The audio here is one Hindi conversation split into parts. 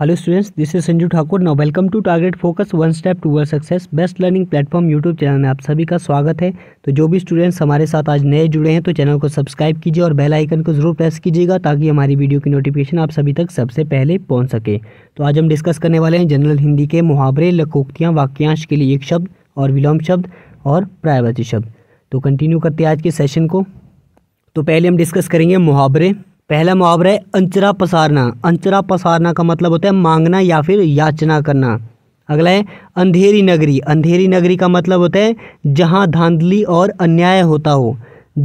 hello students this is Sanju Thakur now welcome to target focus one step toward success best learning platform YouTube channel में आप सभी का स्वागत है तो जो भी स्टूडेंट्स हमारे साथ आज नए जुड़े हैं तो चैनल को सब्सक्राइब कीजिए और बेल आइकन को जरूर प्रेस कीजिएगा ताकि हमारी वीडियो की नोटिफिकेशन आप सभी तक सबसे पहले पहुँच सके तो आज हम डिस्कस करने वाले हैं जनरल हिंदी के मुहावरे लकोक्तियाँ वाक्यांश के लिए एक शब्द और विलोम शब्द और प्रायवाची शब्द तो कंटिन्यू करते हैं आज के सेशन को तो पहले हम डिस्कस करेंगे मुहावरे पहला मुहावरा है अंचरा पसारना अंचरा पसारना का मतलब होता है मांगना या फिर याचना करना अगला है अंधेरी नगरी अंधेरी नगरी का मतलब होता है जहाँ धांधली और अन्याय होता हो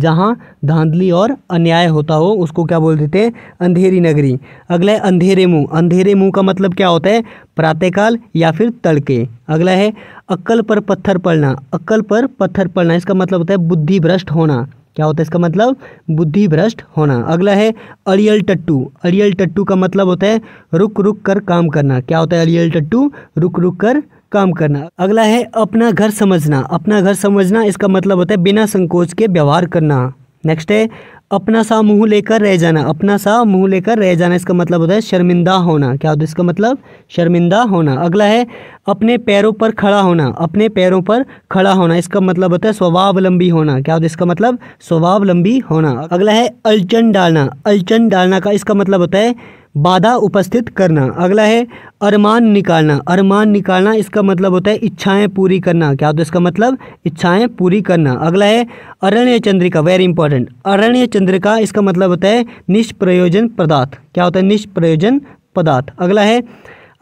जहाँ धांधली और अन्याय होता हो उसको क्या बोल देते हैं अंधेरी नगरी अगला है अंधेरे मुँह अंधेरे मुँह का मतलब क्या होता है प्रातःकाल या फिर तड़के अगला है अक्ल पर पत्थर पड़ना अक्ल पर पत्थर पड़ना इसका मतलब होता है बुद्धि भ्रष्ट होना क्या होता है इसका मतलब बुद्धि भ्रष्ट होना अगला है अड़ियल टट्टू अड़ियल टट्टू का मतलब होता है रुक रुक कर काम करना क्या होता है अड़ियल टट्टू रुक रुक कर काम करना अगला है अपना घर समझना अपना घर समझना इसका मतलब होता है बिना संकोच के व्यवहार करना नेक्स्ट है अपना सा मुंह लेकर रह जाना अपना सा मुंह लेकर रह जाना इसका मतलब होता है शर्मिंदा होना क्या होता है इसका मतलब शर्मिंदा होना अगला है अपने पैरों पर खड़ा होना अपने पैरों पर खड़ा होना इसका मतलब होता है स्वावलंबी होना क्या होता है इसका मतलब स्वावलंबी होना अगला है अलचन डालना अलचन डालना का इसका मतलब होता है बाधा उपस्थित करना अगला है अरमान निकालना अरमान निकालना इसका मतलब होता है इच्छाएं पूरी करना क्या होता है इसका मतलब इच्छाएं पूरी करना अगला है अरण्य चंद्रिका वेरी इंपॉर्टेंट अरण्य चंद्रिका इसका मतलब होता है निष्प्रयोजन पदार्थ क्या होता है निष्प्रयोजन पदार्थ अगला है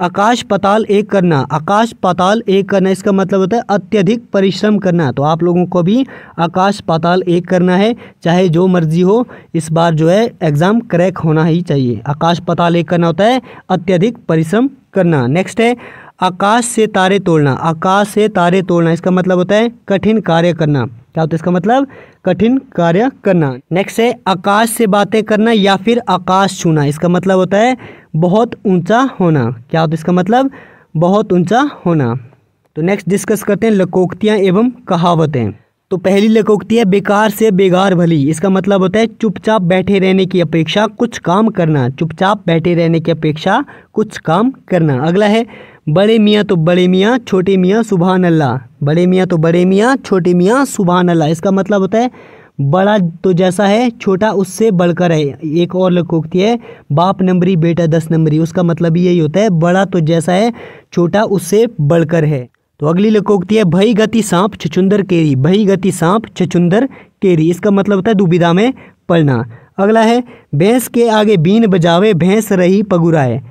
आकाश पाताल एक करना आकाश पाताल एक करना इसका मतलब होता है अत्यधिक परिश्रम करना तो आप लोगों को भी आकाश पाताल एक करना है चाहे जो मर्जी हो इस बार जो है एग्ज़ाम क्रैक होना ही चाहिए आकाश पाताल एक करना होता है अत्यधिक परिश्रम करना नेक्स्ट है आकाश से तारे तोड़ना आकाश से तारे तोड़ना इसका मतलब होता है कठिन कार्य करना क्या होता है इसका मतलब कठिन कार्य करना नेक्स्ट है आकाश से बातें करना या फिर आकाश छूना इसका मतलब होता है बहुत ऊंचा होना क्या होता है इसका मतलब बहुत ऊंचा होना तो नेक्स्ट डिस्कस करते हैं लकोक्तियाँ एवं कहावतें तो पहली लकोक्ति है बेकार से बेगार भली इसका मतलब होता है चुपचाप बैठे रहने की अपेक्षा कुछ काम करना चुपचाप बैठे रहने की अपेक्षा कुछ काम करना अगला है बड़े मियाँ तो बड़े मियाँ छोटे मियाँ सुबहान अल्लाह बड़े मियाँ तो बड़े मियाँ छोटे मियाँ सुबहान अल्लाह इसका मतलब होता है बड़ा तो जैसा है छोटा उससे बढ़कर है एक और लकोक्ति है बाप नंबरी बेटा दस नंबरी उसका मतलब यही होता है बड़ा तो जैसा है छोटा उससे बढ़कर है तो अगली लकोक्ति है भई गति सांप छचुंदर केरी भई गति सांप छचुंदर केरी इसका मतलब होता है दुविधा में पढ़ना अगला है भैंस के आगे बीन बजावे भैंस रही पगुराए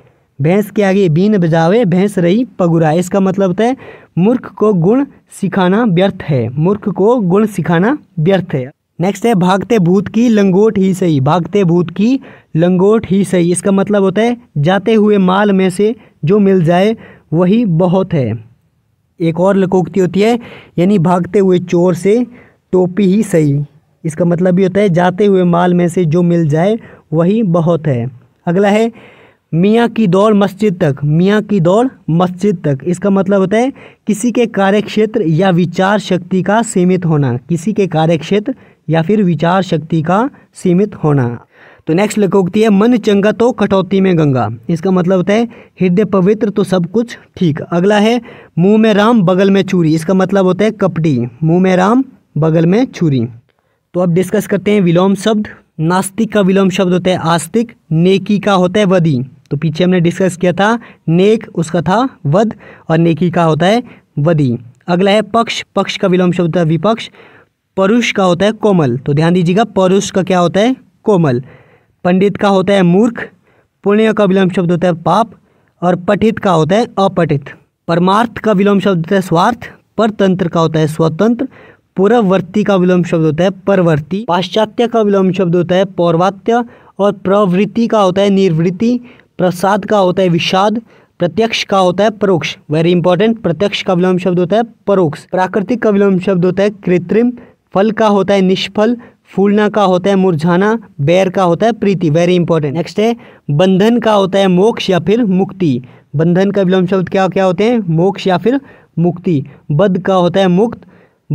भैंस के आगे बीन बजावे भैंस रही पगुरा इसका मतलब होता है मूर्ख को गुण सिखाना व्यर्थ है मूर्ख को गुण सिखाना व्यर्थ है नेक्स्ट है भागते भूत की लंगोट ही सही भागते भूत की लंगोट ही सही इसका मतलब होता है जाते हुए माल में से जो मिल जाए वही बहुत है एक और लकोक्ति होती है यानी भागते हुए चोर से टोपी ही सही इसका मतलब भी होता है जाते हुए माल में से जो मिल जाए वही बहुत है अगला है मियाँ की दौड़ मस्जिद तक मियाँ की दौड़ मस्जिद तक इसका मतलब होता है किसी के कार्यक्षेत्र या विचार शक्ति का सीमित होना किसी के कार्यक्षेत्र या फिर विचार शक्ति का सीमित होना तो नेक्स्ट लकोक्ति है मन चंगा तो कटौती में गंगा इसका मतलब होता है हृदय पवित्र तो सब कुछ ठीक अगला है मुंह में राम बगल में चूरी इसका मतलब होता है कपटी मुंह में राम बगल में चूरी तो अब डिस्कस करते हैं विलोम शब्द नास्तिक का विलोम शब्द होता है आस्तिक नेकी का होता है वदी तो पीछे हमने डिस्कस किया था नेक उसका था वध और नेकी का होता है वधि अगला है पक्ष पक्ष का विलोम शब्द है विपक्ष परुष का होता है कोमल तो ध्यान दीजिएगा परुष का क्या होता है कोमल पंडित का होता है मूर्ख पुण्य का विलोम शब्द होता है पाप और पठित का होता है अपठित परमार्थ का विलोम शब्द होता है स्वार्थ परतंत्र का होता है स्वतंत्र पूर्ववर्ती का विलोम शब्द होता है परवर्ती पाश्चात्य का विलोम शब्द होता है पौर्वात्य और प्रवृत्ति का होता है निर्वृत्ति प्रसाद का होता है विषाद प्रत्यक्ष का होता है परोक्ष वेरी इंपॉर्टेंट प्रत्यक्ष का विलोम शब्द होता है परोक्ष प्राकृतिक का विलोम शब्द होता है कृत्रिम फल का होता है निष्फल फूलना का होता है मुरझाना बैर का होता है प्रीति वेरी इंपॉर्टेंट नेक्स्ट है बंधन का होता है मोक्ष या फिर मुक्ति बंधन का विलोम शब्द क्या क्या होते हैं मोक्ष या फिर मुक्ति बद का होता है मुक्त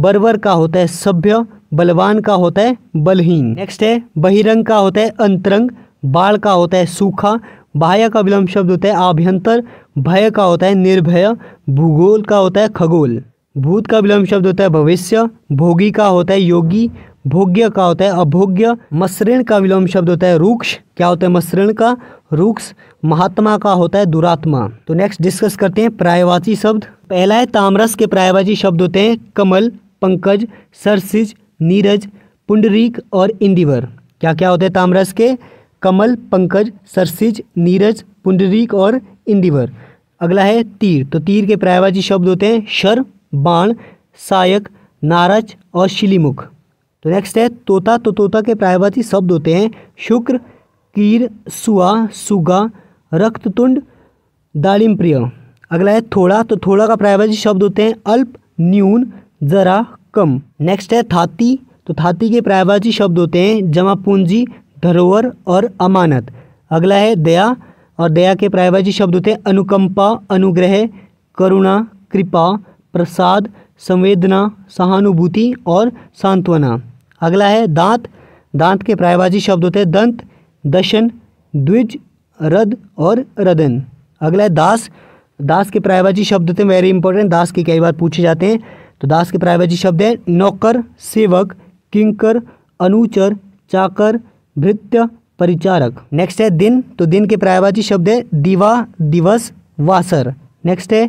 बरवर का होता है सभ्य बलवान का होता है बलहीन नेक्स्ट है बहिरंग का होता है अंतरंग बाढ़ का होता है सूखा बाह्य का विलंब शब्द होता है आभ्यंतर भय का होता है निर्भय भूगोल का होता है खगोल भूत का विलंब शब्द होता है भविष्य भोगी का होता है योगी भोग्य का होता है अभोग्य मसृण का विलोम शब्द होता है रूक्ष क्या होता है मसृण का रूक्ष महात्मा का होता है दुरात्मा तो नेक्स्ट डिस्कस करते हैं प्रायवाची शब्द पहला है तामरस के प्रायवाची शब्द होते हैं कमल पंकज सरसिज नीरज पुंडरीक और इंदिवर क्या क्या होते हैं तामरस के कमल पंकज सरसिज नीरज पुंडरीक और इंदिवर अगला है तीर तो तीर के प्रायवाची शब्द होते हैं शर बाण सायक नारच और शिलीमुख तो नेक्स्ट है तोता तो तोता के प्रायवाची शब्द होते हैं शुक्र कीर सुआ सुगा रक्ततुंड दालिम प्रिय अगला है थोड़ा तो थोड़ा का प्रायवाची शब्द होते हैं अल्प न्यून ज़रा कम नेक्स्ट है थाती तो थाती के प्रायवाची शब्द होते हैं जमा पूंजी धरोहर और अमानत अगला है दया और दया के प्रायवाची शब्द होते हैं अनुकंपा अनुग्रह करुणा कृपा प्रसाद संवेदना सहानुभूति और सांत्वना अगला है दांत दांत के प्रायवाची शब्द होते हैं दंत दशन द्विज रद और रदन अगला है दास दास के प्रायवाची शब्द होते हैं वेरी इंपॉर्टेंट दास के कई बार पूछे जाते हैं तो दास के प्रायवाची शब्द हैं नौकर सेवक किंकर अनुचर चाकर भृत्य परिचारक नेक्स्ट है दिन तो दिन के प्रायवाची शब्द है दिवा दिवस वासर नेक्स्ट है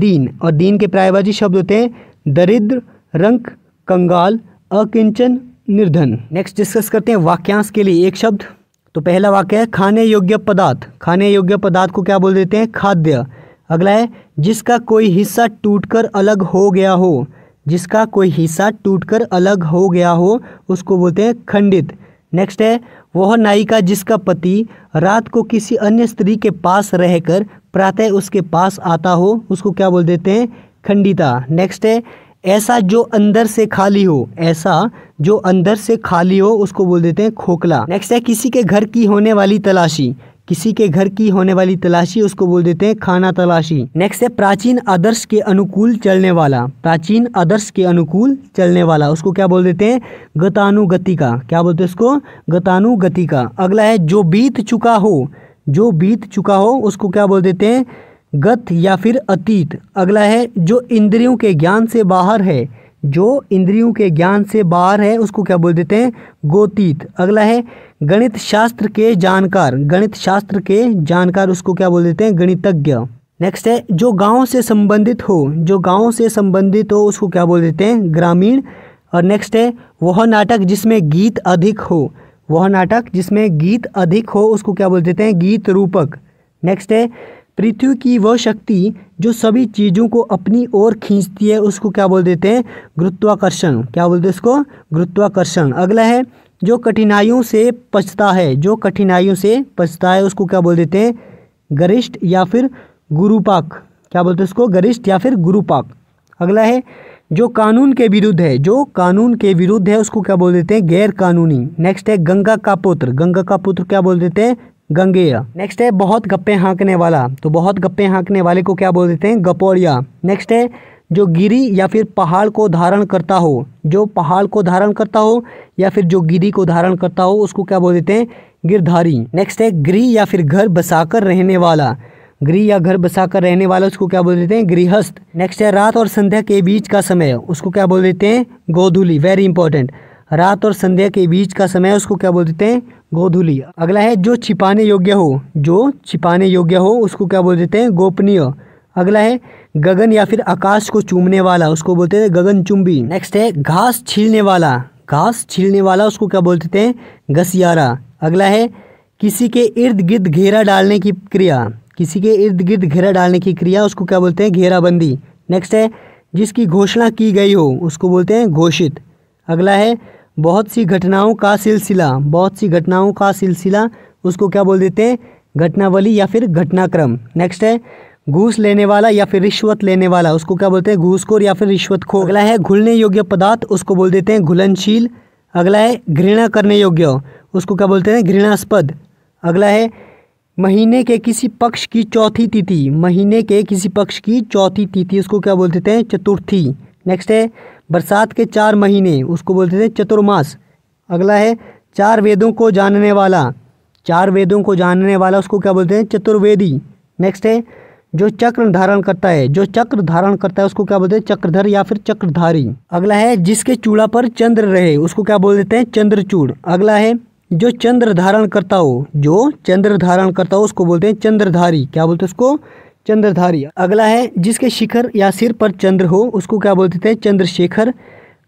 दीन और दीन के प्रायवाची शब्द होते हैं दरिद्र रंक कंगाल अकिंचन निर्धन नेक्स्ट डिस्कस करते हैं वाक्यांश के लिए एक शब्द तो पहला वाक्य है खाने योग्य पदार्थ खाने योग्य पदार्थ को क्या बोल देते हैं खाद्य अगला है जिसका कोई हिस्सा टूटकर अलग हो गया हो जिसका कोई हिस्सा टूटकर अलग हो गया हो उसको बोलते हैं खंडित नेक्स्ट है वह नायिका जिसका पति रात को किसी अन्य स्त्री के पास रहकर प्रातः उसके पास आता हो उसको क्या बोल देते हैं खंडिता नेक्स्ट है ऐसा जो अंदर से खाली हो ऐसा जो अंदर से खाली हो उसको बोल देते हैं खोखला नेक्स्ट है किसी के घर की होने वाली तलाशी किसी के घर की होने वाली तलाशी उसको बोल देते हैं खाना तलाशी नेक्स्ट है प्राचीन आदर्श के अनुकूल चलने वाला प्राचीन आदर्श के अनुकूल चलने वाला उसको क्या बोल देते हैं गतानुगति का क्या बोलते हैं उसको गतानुगति का अगला है जो बीत चुका हो जो बीत चुका हो उसको क्या बोल देते हैं गत या फिर अतीत अगला है जो इंद्रियों के ज्ञान से बाहर है जो इंद्रियों के ज्ञान से बाहर है उसको क्या बोल देते हैं गोतीत अगला है गणित शास्त्र के जानकार गणित शास्त्र के जानकार उसको क्या बोल देते हैं गणितज्ञ नेक्स्ट है जो गांव से संबंधित हो जो गांव से संबंधित हो उसको क्या बोल देते हैं ग्रामीण और नेक्स्ट है वह नाटक जिसमें गीत अधिक हो वह नाटक जिसमें गीत अधिक हो उसको क्या बोल देते हैं गीत रूपक नेक्स्ट है पृथ्वी की वह शक्ति जो सभी चीज़ों को अपनी ओर खींचती है उसको क्या बोल देते हैं गुरुत्वाकर्षण क्या बोलते हैं इसको गुरुत्वाकर्षण अगला है जो कठिनाइयों से पछता है जो कठिनाइयों से पछता है उसको क्या बोल देते हैं गरिष्ठ या फिर गुरुपाक क्या बोलते हैं उसको गरिष्ठ या फिर गुरुपाक अगला है जो कानून के विरुद्ध है जो कानून के विरुद्ध है उसको क्या बोल देते हैं गैर कानूनी नेक्स्ट है गंगा का पुत्र गंगा का पुत्र क्या बोल देते हैं गंगेय नेक्स्ट है बहुत गप्पे हाँकने वाला तो बहुत गप्पे हाँकने वाले को क्या बोल देते हैं गपोड़िया नेक्स्ट है जो गिरी या फिर पहाड़ को धारण करता हो जो पहाड़ को धारण करता हो या फिर जो गिरी को धारण करता हो उसको क्या बोल देते हैं गिरधारी नेक्स्ट है गृह या फिर घर बसाकर रहने वाला गृह या घर बसाकर रहने वाला उसको क्या बोल देते हैं गृहस्थ नेक्स्ट है रात और संध्या के बीच का समय उसको क्या बोल देते हैं गोधुली वेरी इंपॉर्टेंट रात और संध्या के बीच का समय उसको क्या बोल देते हैं गोधुलिया अगला है जो छिपाने योग्य हो जो छिपाने योग्य हो उसको क्या बोल देते हैं गोपनीय अगला है गगन या फिर आकाश को चूमने वाला उसको बोलते हैं चुम्बी नेक्स्ट है घास छीलने वाला घास छीलने वाला उसको क्या बोलते हैं घसियारा अगला है किसी के इर्द गिर्द घेरा डालने की क्रिया किसी के इर्द गिर्द घेरा डालने की क्रिया उसको क्या बोलते हैं घेराबंदी नेक्स्ट है जिसकी घोषणा की गई हो उसको बोलते हैं घोषित अगला है बहुत सी घटनाओं का सिलसिला बहुत सी घटनाओं का सिलसिला उसको क्या बोल देते हैं घटनावली या फिर घटनाक्रम नेक्स्ट है घूस लेने वाला या फिर रिश्वत लेने वाला उसको क्या बोलते हैं घूसखोर या फिर रिश्वत खो अगला है घुलने योग्य पदार्थ उसको बोल देते हैं घुलनशील अगला है घृणा करने योग्य उसको क्या बोलते हैं घृणास्पद अगला है महीने के किसी पक्ष की चौथी तिथि महीने के किसी पक्ष की चौथी तिथि उसको क्या बोल देते हैं चतुर्थी नेक्स्ट है बरसात के चार महीने उसको बोलते थे चतुर्मास अगला है चार वेदों को जानने वाला चार वेदों को जानने वाला उसको क्या बोलते हैं चतुर्वेदी नेक्स्ट है जो चक्र धारण करता है जो चक्र धारण करता है उसको क्या बोलते हैं चक्रधर या फिर चक्रधारी अगला है जिसके चूड़ा पर चंद्र रहे उसको क्या बोल देते हैं चंद्रचूड़ अगला है जो चंद्र धारण करता हो जो चंद्र धारण करता हो उसको बोलते हैं चंद्रधारी क्या बोलते हैं उसको चंद्रधारी अगला है जिसके शिखर या सिर पर चंद्र हो उसको क्या बोल देते हैं चंद्रशेखर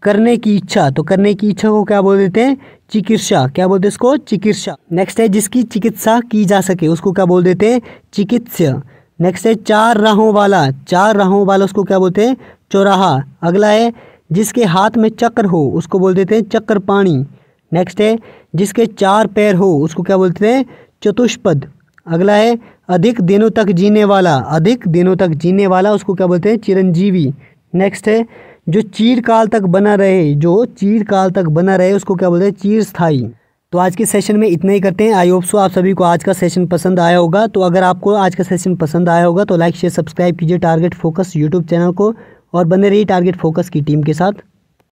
करने की इच्छा तो करने की इच्छा को क्या बोल देते हैं चिकित्सा क्या बोलते हैं इसको चिकित्सा नेक्स्ट है जिसकी चिकित्सा की जा सके उसको क्या बोल देते हैं चिकित्सा नेक्स्ट है चार राहों वाला चार राहों वाला उसको क्या बोलते हैं चौराहा अगला है जिसके हाथ में चक्र हो उसको बोल देते हैं चक्र पानी नेक्स्ट है जिसके चार पैर हो उसको क्या बोलते हैं चतुष्पद अगला है अधिक दिनों तक जीने वाला अधिक दिनों तक जीने वाला उसको क्या बोलते हैं चिरंजीवी नेक्स्ट है जो चीरकाल तक बना रहे जो चीरकाल तक बना रहे उसको क्या बोलते हैं चीर स्थाई तो आज के सेशन में इतना ही करते हैं आई होप सो आप सभी को आज का सेशन पसंद आया होगा तो अगर आपको आज का सेशन पसंद आया होगा तो लाइक शेयर सब्सक्राइब कीजिए टारगेट फोकस यूट्यूब चैनल को और बने रहिए टारगेट फोकस की टीम के साथ